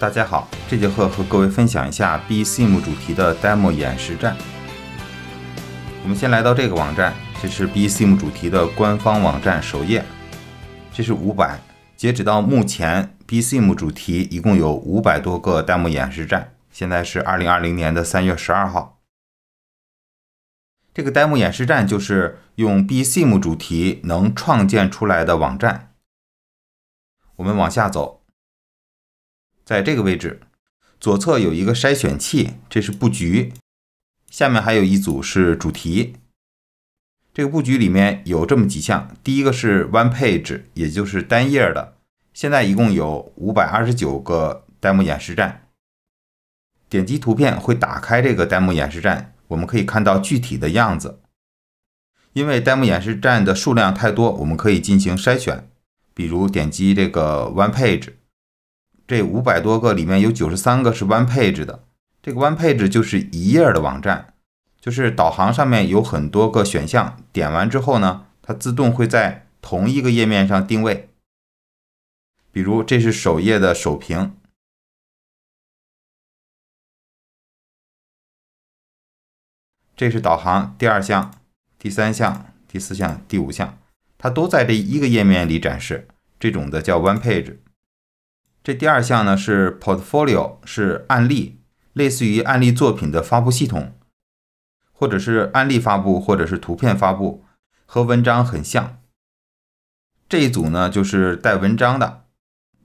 大家好，这节课和各位分享一下 B Sim 主题的 demo 演示站。我们先来到这个网站，这是 B Sim 主题的官方网站首页。这是五百，截止到目前，B Sim 主题一共有五百多个 demo 演示站。现在是二零二零年的三月十二号。这个 demo 演示站就是用 B Sim 主题能创建出来的网站。我们往下走。在这个位置左侧有一个筛选器，这是布局。下面还有一组是主题。这个布局里面有这么几项，第一个是 One Page，也就是单页的。现在一共有五百二十九个 demo 演示站。点击图片会打开这个 demo 演示站，我们可以看到具体的样子。因为 demo 演示站的数量太多，我们可以进行筛选，比如点击这个 One Page。这五百多个里面有九十三个是 One Page 的，这个 One Page 就是一页的网站，就是导航上面有很多个选项，点完之后呢，它自动会在同一个页面上定位。比如这是首页的首屏，这是导航第二项、第三项、第四项、第五项，它都在这一个页面里展示，这种的叫 One Page。这第二项呢是 portfolio，是案例，类似于案例作品的发布系统，或者是案例发布，或者是图片发布，和文章很像。这一组呢就是带文章的，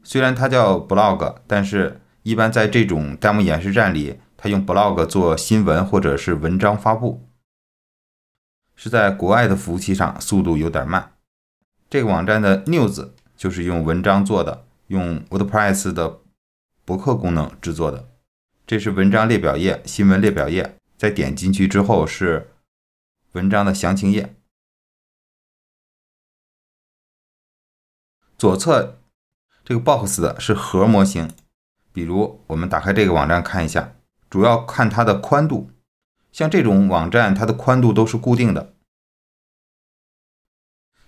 虽然它叫 blog，但是一般在这种 demo 演示站里，它用 blog 做新闻或者是文章发布，是在国外的服务器上，速度有点慢。这个网站的 news 就是用文章做的。用 WordPress 的博客功能制作的，这是文章列表页、新闻列表页，在点进去之后是文章的详情页。左侧这个 box 的是盒模型。比如我们打开这个网站看一下，主要看它的宽度。像这种网站，它的宽度都是固定的。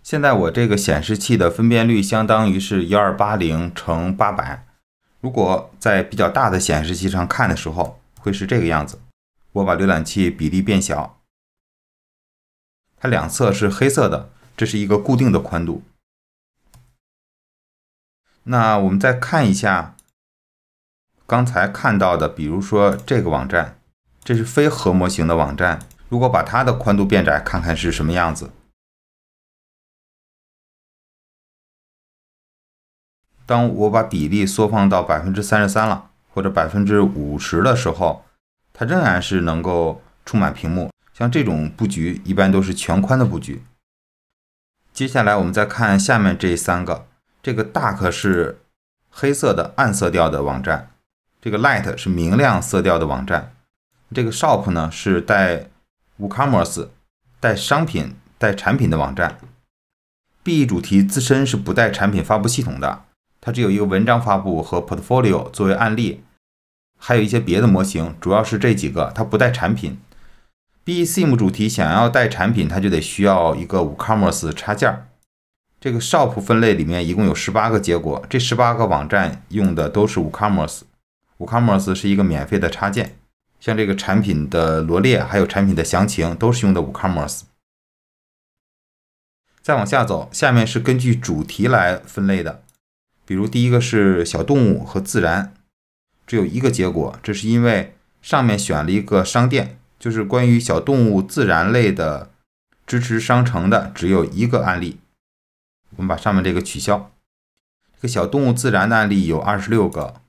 现在我这个显示器的分辨率相当于是幺二八零乘八百。如果在比较大的显示器上看的时候，会是这个样子。我把浏览器比例变小，它两侧是黑色的，这是一个固定的宽度。那我们再看一下刚才看到的，比如说这个网站，这是非核模型的网站。如果把它的宽度变窄，看看是什么样子。当我把比例缩放到百分之三十三了，或者百分之五十的时候，它仍然是能够充满屏幕。像这种布局一般都是全宽的布局。接下来我们再看下面这三个：这个 dark 是黑色的暗色调的网站，这个 light 是明亮色调的网站，这个 shop 呢是带 w o c o m m e r c e 带商品带产品的网站。B 主题自身是不带产品发布系统的。它只有一个文章发布和 portfolio 作为案例，还有一些别的模型，主要是这几个，它不带产品。b e s o m e 主题想要带产品，它就得需要一个 WooCommerce 插件。这个 Shop 分类里面一共有十八个结果，这十八个网站用的都是 WooCommerce。WooCommerce 是一个免费的插件，像这个产品的罗列还有产品的详情都是用的 WooCommerce。再往下走，下面是根据主题来分类的。比如第一个是小动物和自然，只有一个结果，这是因为上面选了一个商店，就是关于小动物自然类的支持商城的只有一个案例。我们把上面这个取消。这个小动物自然的案例有二十六个，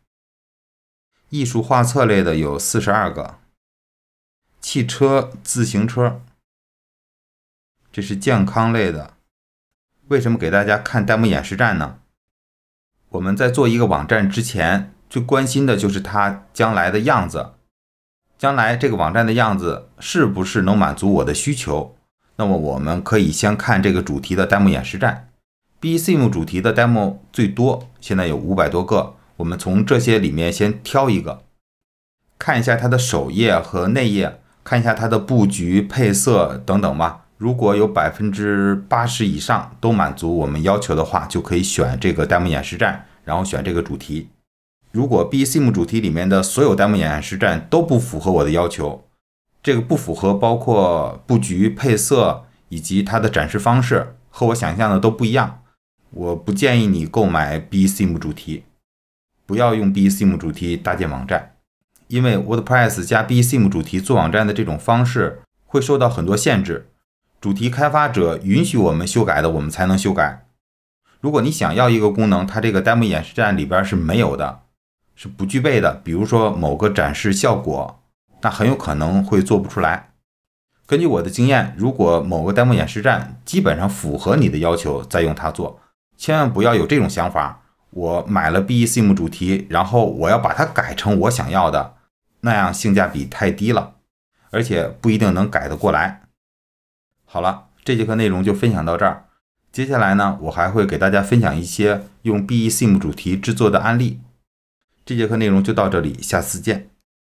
艺术画册类的有四十二个，汽车自行车，这是健康类的。为什么给大家看弹幕演示站呢？我们在做一个网站之前，最关心的就是它将来的样子。将来这个网站的样子是不是能满足我的需求？那么我们可以先看这个主题的 demo 演示站，B s i m 主题的 demo 最多，现在有五百多个。我们从这些里面先挑一个，看一下它的首页和内页，看一下它的布局、配色等等吧。如果有百分之八十以上都满足我们要求的话，就可以选这个 demo 演示站，然后选这个主题。如果 B Sim 主题里面的所有 demo 演示站都不符合我的要求，这个不符合包括布局、配色以及它的展示方式和我想象的都不一样，我不建议你购买 B Sim 主题，不要用 B Sim 主题搭建网站，因为 WordPress 加 B Sim 主题做网站的这种方式会受到很多限制。主题开发者允许我们修改的，我们才能修改。如果你想要一个功能，它这个 demo 演示站里边是没有的，是不具备的。比如说某个展示效果，那很有可能会做不出来。根据我的经验，如果某个 demo 演示站基本上符合你的要求，再用它做，千万不要有这种想法。我买了 BEC 主题，然后我要把它改成我想要的，那样性价比太低了，而且不一定能改得过来。好了，这节课内容就分享到这儿。接下来呢，我还会给大家分享一些用 BeeSim 主题制作的案例。这节课内容就到这里，下次见。